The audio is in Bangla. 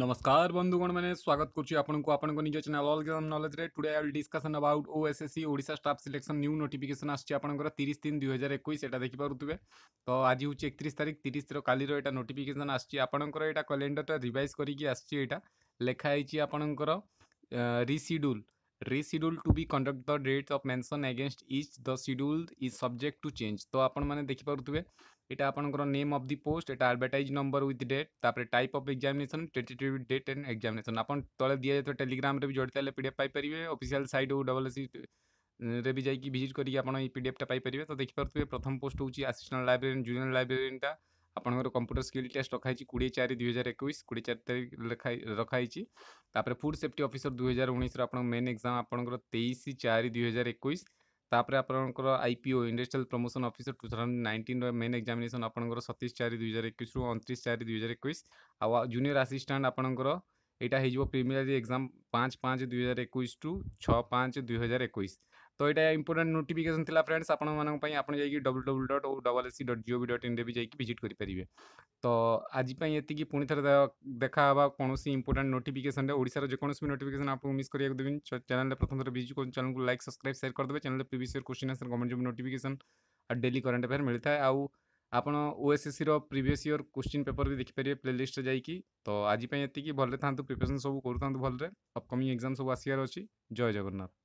নমস্কার বন্ধুগণ মানে স্বাগত করছি আপনার আপনার নিজ চ্যানেল অল গেম নলেজে today I will discussion about OSSC Odisha staff selection new notification আসছে আপনার তিরিশ তিন দুই হাজার একুশ এটা দেখিপারে তো আজ হচ্ছে একত্রিশ তারিখ তিরিশর কালির এটা নোটিফিকেসন আসছে আপনার এটা ক্যালেন্ডরটা রিভাইজ করিকি আসছে এটা লেখা হয়েছি আপনার reschedule reschedule to be conduct the date of mention against is the schedule is subject to change तो आपने माने देखि परथुबे एटा नेम अफ़ दि पोस्ट एट आडभटाइज नंबर विथ डेट तापर type of examination tentative date and examination आपन तळे दिया जत टेलीग्राम रे भी जोडताले पीडीएफ पाई परिवे official site O double S रे भी जाई कि विजिट करिक आपन पारे तो देखि परथुबे प्रथम पोस्ट हूँ असिस्टेंट लाइब्रेरियन जूनियर लाइब्रेरियन टा আপনার কম্পুটর স্কিল টেস্ট রখা হয়েছে কোড়ি চারি দুই হাজার একুশ কোড়ি চারি তারিখ রখা হয়েছে তাপরে ফুড সেফটি অফিসর দুই হাজার উনিশর আপনার মেন এক্সাম আপনার তেইশ চারি দুই হাজার একুশ তাপরে আপনার IPO industrial promotion officer two thousand নাইন্টিনর মেন এক্সামিনেসন আপনার সতেইশ চারি দুই হাজার একুশ অণত্রিশ চারি দুই হাজার একুশ আ জুনিয়র আসিষ্টাট আপনার ଏଇଟା ହେଇଯିବ ପ୍ରିମିଲାରୀ ଏକ୍ଜାମ୍ ପାଞ୍ଚ ପାଞ୍ଚ ଦୁଇହଜାର ଏକୋଇଶ ଟୁ ଛଅ ପାଞ୍ଚ ଦୁଇହଜାର ଏକୋଇଶ ତ ଏଇଟା ଇମ୍ପୋର୍ଟାଣ୍ଟ ନୋଟିଫିକେସନ୍ ଥିଲା ଫ୍ରେଣ୍ଡସ୍ ଆପଣମାନଙ୍କ ପାଇଁ ଆପଣ ଯାଇକି W W dot O double S C dot GOV dot ଇନ୍ରେ ବି ଯାଇକି ଭିଜିଟ୍ କରିପାରିବେ ତ ଆଜି ପାଇଁ ଏତିକି ପୁଣି ଥରେ ଦେଖାହେବା କୌଣସି ଇମ୍ପୋର୍ଟାଣ୍ଟ ନୋଟିଫିକେସନ୍ରେ ଓଡ଼ିଶାର ଯେକୌଣସି ବି ନୋଟିଫିକେସନ୍ ଆପଣଙ୍କୁ ମିସ୍ କରିବାକୁ ଦେବିନି ଚ୍ୟାନେଲ୍ରେ ପ୍ରଥମ ଥର ଭିଜିଟ୍ କରନ୍ତୁ ଚ୍ୟାନେଲ୍କୁ ଲାଇକ୍ ସବସ୍କ୍ରାଇବ୍ ସେୟାର କରିଦେବେ ଚ୍ୟାନେଲ୍ରେ previous year question answer government job notification ଆଉ ଡେଲି କରେଣ୍ଟ ଆଫେୟାର୍ ମିଳିଥାଏ ଆଉ ଆପଣ ଓଏସ୍ଏସ୍ସିର ପ୍ରିଭିୟସ୍ ଇୟର୍ କୋଶ୍ଚିନ୍ ପେପର୍ ବି ଦେଖିପାରିବେ ପ୍ଲେଲିଷ୍ଟରେ ଯାଇକି ତ ଆଜି ପାଇଁ ଏତିକି ଭଲରେ ଥାନ୍ତୁ ପ୍ରିପେରେସନ୍ ସବୁ କରୁଥାନ୍ତୁ ଭଲରେ ଅପକମିଂ ଏକ୍ଜାମ୍ ସବୁ ଆସିବାର ଅଛି ଜୟ ଜଗନ୍ନାଥ